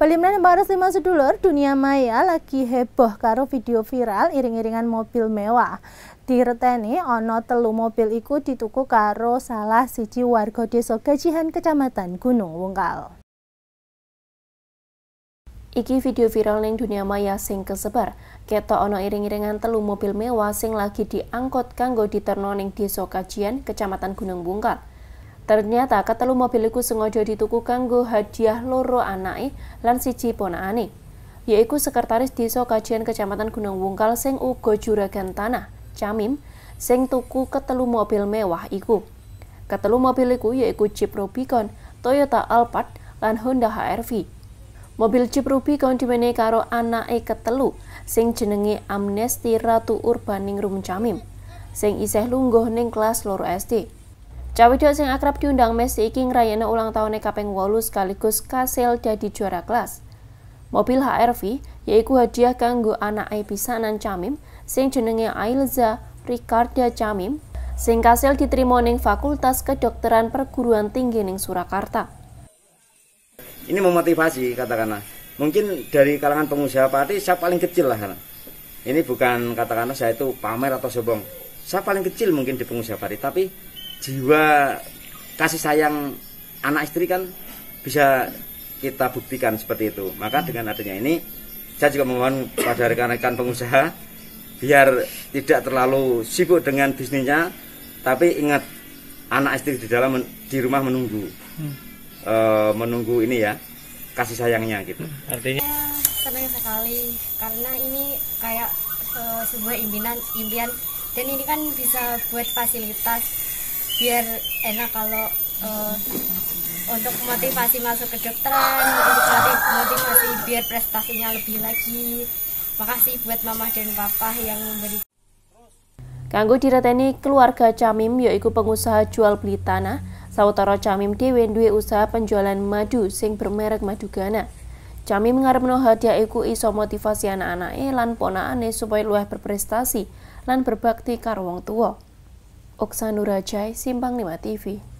Palimnan Baru 5 sedulur, dunia maya lagi heboh karo video viral iring-iringan mobil mewah. Di reteni, ono telu mobil iku dituku karo salah siji warga desa Gajihan Kecamatan Gunung Wungkal. Iki video viral ning dunia maya sing kesebar. keto ono iring-iringan telu mobil mewah sing lagi diangkut kanggo diterno ning desa Kajian, Kecamatan Gunung Wungkal. Ternyata ketelu mobil iku sengaja dituku kanggo hadiah loro anake lan siji ponakane, yaiku sekretaris Desa Kajian Kecamatan Gunung Wungkal sing uga juragan tanah, Camim, sing tuku ketelu mobil mewah iku. Ketelu mobil iku yaiku Jeep Rubicon, Toyota Alphard, lan Honda HR-V. Mobil Jeep Rubicon diwenehi karo anake ketelu sing jenenge Amnesti Ratu rum Camim, sing isih lungguh ning kelas loro SD. Cawidak sing akrab diundang Messi iki ngrayana ulang tahunnya kaping 8 sekaligus kasil jadi juara kelas. Mobil HRV yaitu hadiah kanggo IP pisanan Camim sing jenenge Ailza Ricardia Camim sing kasil diterima ning Fakultas Kedokteran Perguruan Tinggi ning Surakarta. Ini memotivasi katakanlah. Mungkin dari kalangan pengusaha padi saya paling kecil lah. Kan. Ini bukan katakanlah saya itu pamer atau sombong. Saya paling kecil mungkin di pengusaha padi, tapi jiwa kasih sayang anak istri kan bisa kita buktikan seperti itu. Maka hmm. dengan adanya ini saya juga memohon pada rekan-rekan pengusaha biar tidak terlalu sibuk dengan bisnisnya tapi ingat anak istri di dalam di rumah menunggu hmm. e, menunggu ini ya kasih sayangnya gitu hmm, artinya ya, senang sekali karena ini kayak e, sebuah impian impian dan ini kan bisa buat fasilitas biar enak kalau uh, untuk motivasi masuk ke dokteran untuk motivasi biar prestasinya lebih lagi makasih buat mama dan papa yang memberi Kanggo direteni keluarga Camim yaitu pengusaha jual beli tanah sawetara Camim dhewe usaha penjualan madu sing bermerek Madugana Camim ngarepno hadiah iku iso motivasi anak-anake lan ponakane supaya luwih berprestasi lan berbakti karo wong tuwa. Oksanura Jai, Simpang 5 TV.